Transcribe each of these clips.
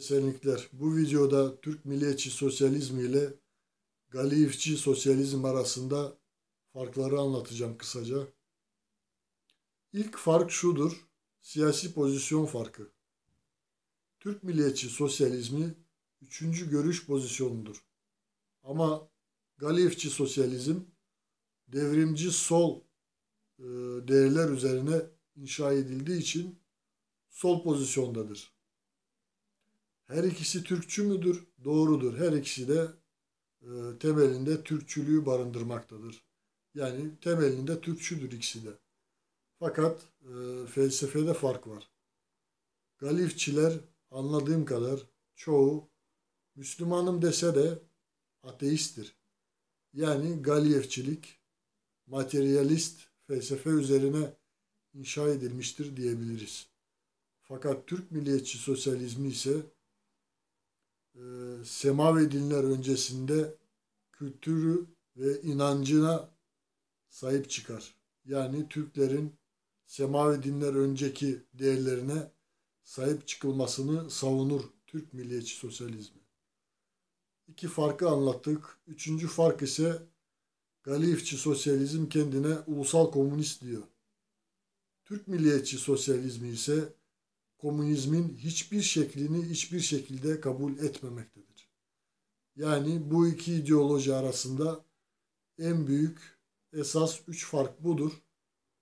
Senlikler. Bu videoda Türk milliyetçi sosyalizmi ile Galiyevçi sosyalizm arasında farkları anlatacağım kısaca. İlk fark şudur. Siyasi pozisyon farkı. Türk milliyetçi sosyalizmi üçüncü görüş pozisyonudur. Ama Galiyevçi sosyalizm devrimci sol e, değerler üzerine inşa edildiği için sol pozisyondadır. Her ikisi Türkçü müdür? Doğrudur. Her ikisi de e, temelinde Türkçülüğü barındırmaktadır. Yani temelinde Türkçüdür ikisi de. Fakat e, felsefede fark var. Galifçiler anladığım kadar çoğu Müslümanım dese de ateisttir. Yani Galiyevçilik materyalist felsefe üzerine inşa edilmiştir diyebiliriz. Fakat Türk milliyetçi sosyalizmi ise ee, semavi dinler öncesinde kültürü ve inancına sahip çıkar. Yani Türklerin semavi dinler önceki değerlerine sahip çıkılmasını savunur Türk milliyetçi sosyalizmi. İki farkı anlattık. Üçüncü fark ise Galifçi sosyalizm kendine ulusal komünist diyor. Türk milliyetçi sosyalizmi ise komünizmin hiçbir şeklini hiçbir şekilde kabul etmemektedir. Yani bu iki ideoloji arasında en büyük esas üç fark budur.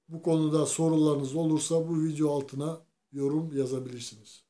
Bu konuda sorularınız olursa bu video altına yorum yazabilirsiniz.